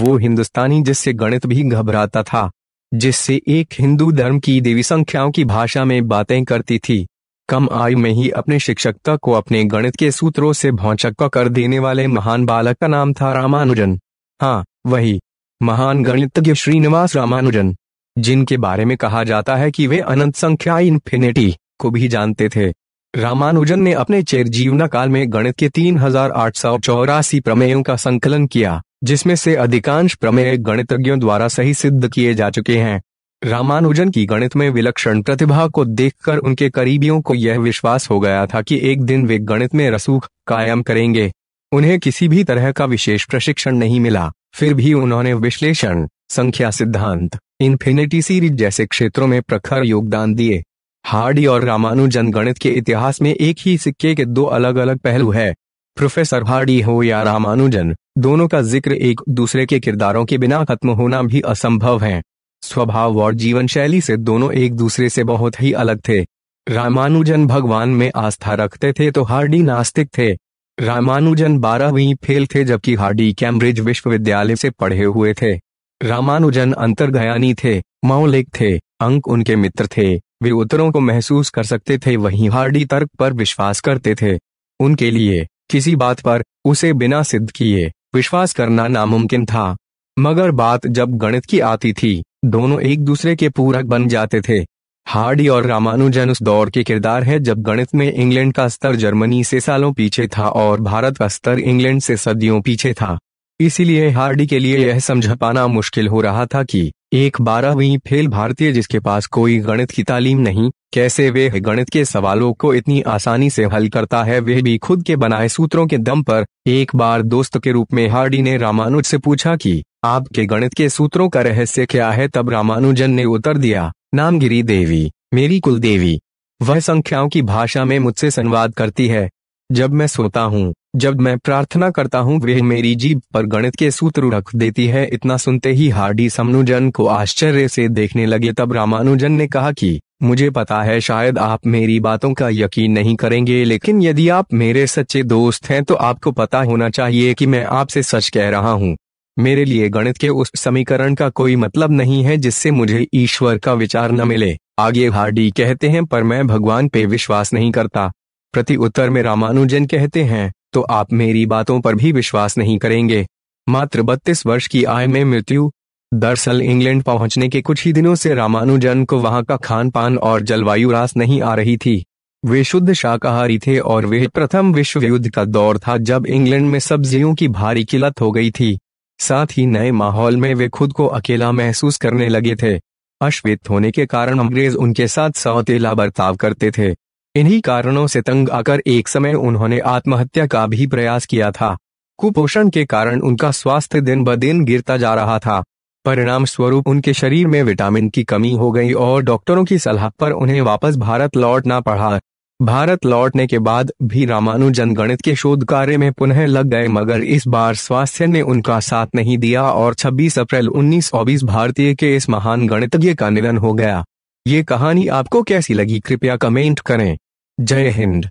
वो हिंदुस्तानी जिससे गणित भी घबराता था जिससे एक हिंदू धर्म की देवी संख्याओं की भाषा में बातें करती थी कम आयु में ही अपने शिक्षकता को अपने गणित के सूत्रों से भौचक्का कर देने वाले महान बालक का नाम था रामानुजन हाँ वही महान गणितज्ञ श्रीनिवास रामानुजन जिनके बारे में कहा जाता है कि वे अनंत संख्या इन्फिनेटी को भी जानते थे रामानुजन ने अपने चेर जीवना काल में गणित के तीन हजार आठ सौ चौरासी प्रमेयों का संकलन किया जिसमें से अधिकांश प्रमेय गणितज्ञों द्वारा सही सिद्ध किए जा चुके हैं रामानुजन की गणित में विलक्षण प्रतिभा को देखकर उनके करीबियों को यह विश्वास हो गया था कि एक दिन वे गणित में रसूख कायम करेंगे उन्हें किसी भी तरह का विशेष प्रशिक्षण नहीं मिला फिर भी उन्होंने विश्लेषण संख्या सिद्धांत इन्फिनिटी सीरीज जैसे क्षेत्रों में प्रखर योगदान दिए हार्डी और रामानुजन गणित के इतिहास में एक ही सिक्के के दो अलग अलग पहलू है प्रोफेसर हार्डी हो या रामानुजन दोनों का जिक्र एक दूसरे के किरदारों के बिना खत्म होना भी असंभव है स्वभाव और जीवन शैली से दोनों एक दूसरे से बहुत ही अलग थे रामानुजन भगवान में आस्था रखते थे तो हार्डी नास्तिक थे रामानुजन बारहवीं फेल थे जबकि हार्डी कैम्ब्रिज विश्वविद्यालय से पढ़े हुए थे रामानुजन अंतर्गयानी थे मौलिक थे अंक उनके मित्र थे वे उत्तरों को महसूस कर सकते थे वहीं हार्डी तर्क पर विश्वास करते थे उनके लिए किसी बात पर उसे बिना सिद्ध किए विश्वास करना नामुमकिन था मगर बात जब गणित की आती थी दोनों एक दूसरे के पूरक बन जाते थे हार्डी और रामानुजन उस दौर के किरदार है जब गणित में इंग्लैंड का स्तर जर्मनी से सालों पीछे था और भारत का स्तर इंग्लैंड से सदियों पीछे था इसीलिए हार्डी के लिए यह समझ पाना मुश्किल हो रहा था कि एक बारहवीं फेल भारतीय जिसके पास कोई गणित की तालीम नहीं कैसे वे गणित के सवालों को इतनी आसानी से हल करता है वे भी खुद के बनाए सूत्रों के दम पर एक बार दोस्त के रूप में हार्डी ने रामानुज से पूछा कि आपके गणित के सूत्रों का रहस्य क्या है तब रामानुजन ने उत्तर दिया नामगिरी देवी मेरी कुल देवी वह संख्याओं की भाषा में मुझसे संवाद करती है जब मैं सोता हूँ जब मैं प्रार्थना करता हूँ वह मेरी जीभ पर गणित के सूत्र रख देती है इतना सुनते ही हार्डी समनुजन को आश्चर्य से देखने लगे तब रामानुजन ने कहा कि मुझे पता है शायद आप मेरी बातों का यकीन नहीं करेंगे लेकिन यदि आप मेरे सच्चे दोस्त हैं तो आपको पता होना चाहिए कि मैं आपसे सच कह रहा हूँ मेरे लिए गणित के उस समीकरण का कोई मतलब नहीं है जिससे मुझे ईश्वर का विचार न मिले आगे हार्डी कहते हैं पर मैं भगवान पे विश्वास नहीं करता प्रति उत्तर में रामानुजन कहते हैं तो आप मेरी बातों पर भी विश्वास नहीं करेंगे मात्र बत्तीस वर्ष की आय में मृत्यु दरअसल इंग्लैंड पहुंचने के कुछ ही दिनों से रामानुजन को वहां का खान पान और जलवायु रास नहीं आ रही थी वे शुद्ध शाकाहारी थे और वे प्रथम विश्व युद्ध का दौर था जब इंग्लैंड में सब्जियों की भारी किल्लत हो गई थी साथ ही नए माहौल में वे खुद को अकेला महसूस करने लगे थे अश्वेत होने के कारण अंग्रेज उनके साथ सौतेला बर्ताव करते थे इन्हीं कारणों से तंग आकर एक समय उन्होंने आत्महत्या का भी प्रयास किया था कुपोषण के कारण उनका स्वास्थ्य दिन ब दिन गिरता जा रहा था परिणाम स्वरूप उनके शरीर में विटामिन की कमी हो गई और डॉक्टरों की सलाह पर उन्हें वापस भारत लौटना पड़ा भारत लौटने के बाद भी रामानुजन गणित के शोध कार्य में पुनः लग गए मगर इस बार स्वास्थ्य ने उनका साथ नहीं दिया और 26 अप्रैल 1920 भारतीय के इस महान गणितज्ञ का निधन हो गया ये कहानी आपको कैसी लगी कृपया कमेंट करें जय हिंद